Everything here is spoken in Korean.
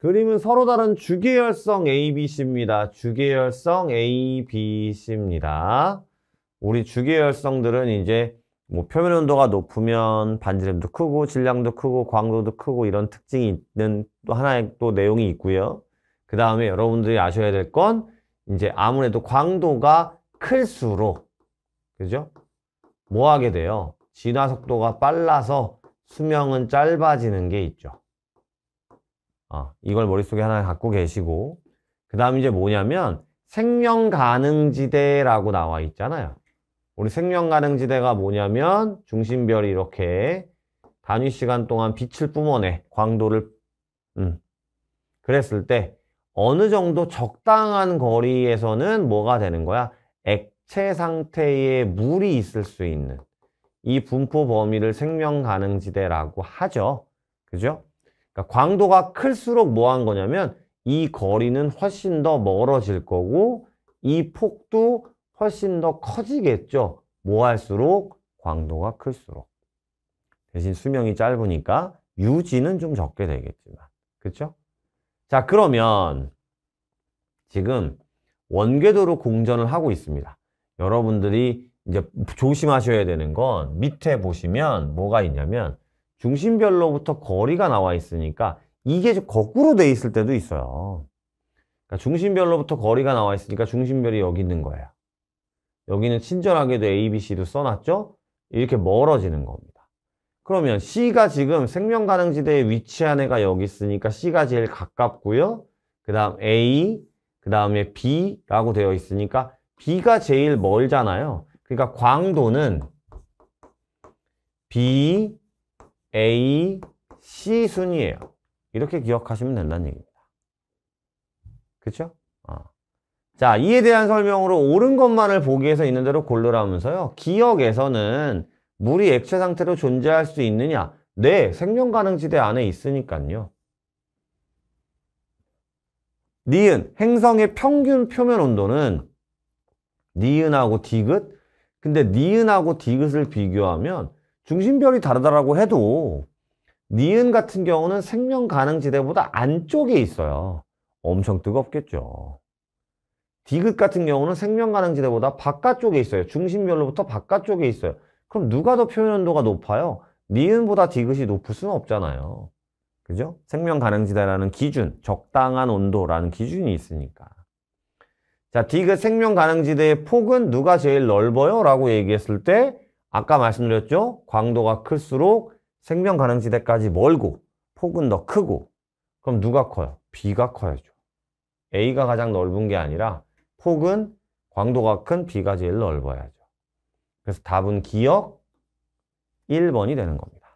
그림은 서로 다른 주계열성 ABC입니다. 주계열성 ABC입니다. 우리 주계열성들은 이제 뭐 표면 온도가 높으면 반지름도 크고 질량도 크고 광도도 크고 이런 특징이 있는 또 하나의 또 내용이 있고요. 그 다음에 여러분들이 아셔야 될 건 이제 아무래도 광도가 클수록 그죠? 뭐 하게 돼요? 진화 속도가 빨라서 수명은 짧아지는 게 있죠. 어, 이걸 머릿속에 하나 갖고 계시고 그 다음 이제 뭐냐면 생명가능지대라고 나와 있잖아요. 우리 생명가능지대가 뭐냐면 중심별이 이렇게 단위 시간 동안 빛을 뿜어내 광도를 음. 그랬을 때 어느 정도 적당한 거리에서는 뭐가 되는 거야? 액체 상태의 물이 있을 수 있는 이 분포 범위를 생명가능지대라고 하죠. 그죠? 그러니까 광도가 클수록 뭐한 거냐면 이 거리는 훨씬 더 멀어질 거고 이 폭도 훨씬 더 커지겠죠. 뭐 할수록 광도가 클수록. 대신 수명이 짧으니까 유지는 좀 적게 되겠지만. 그렇죠? 자, 그러면 지금 원궤도로 공전을 하고 있습니다. 여러분들이 이제 조심하셔야 되는 건 밑에 보시면 뭐가 있냐면 중심별로부터 거리가 나와 있으니까 이게 거꾸로 돼 있을 때도 있어요. 그러니까 중심별로부터 거리가 나와 있으니까 중심별이 여기 있는 거예요. 여기는 친절하게도 A, B, c 도 써놨죠? 이렇게 멀어지는 겁니다. 그러면 C가 지금 생명가능지대에 위치한 애가 여기 있으니까 C가 제일 가깝고요. 그 다음 A, 그 다음에 B라고 되어 있으니까 B가 제일 멀잖아요. 그러니까 광도는 B, A, C 순이에요. 이렇게 기억하시면 된다는 얘기입니다. 그쵸 어. 자, 이에 대한 설명으로 옳은 것만을 보기에서 있는 대로 고르라면서요. 기억에서는 물이 액체 상태로 존재할 수 있느냐? 네, 생명 가능 지대 안에 있으니까요. 니은, 행성의 평균 표면 온도는 니은하고 디귿? 근데 니은하고 디귿을 비교하면 중심별이 다르다라고 해도 니은 같은 경우는 생명 가능 지대보다 안쪽에 있어요. 엄청 뜨겁겠죠. 디귿 같은 경우는 생명 가능 지대보다 바깥쪽에 있어요. 중심별로부터 바깥쪽에 있어요. 그럼 누가 더 표현 온도가 높아요? 니은보다 디귿이 높을 수는 없잖아요. 그죠? 생명 가능 지대라는 기준, 적당한 온도라는 기준이 있으니까. 자, 디귿 생명 가능 지대의 폭은 누가 제일 넓어요? 라고 얘기했을 때 아까 말씀드렸죠? 광도가 클수록 생명 가능 지대까지 멀고 폭은 더 크고 그럼 누가 커요? B가 커야죠. A가 가장 넓은 게 아니라 폭은 광도가 큰 B가 제일 넓어야죠. 그래서 답은 기억 1번이 되는 겁니다.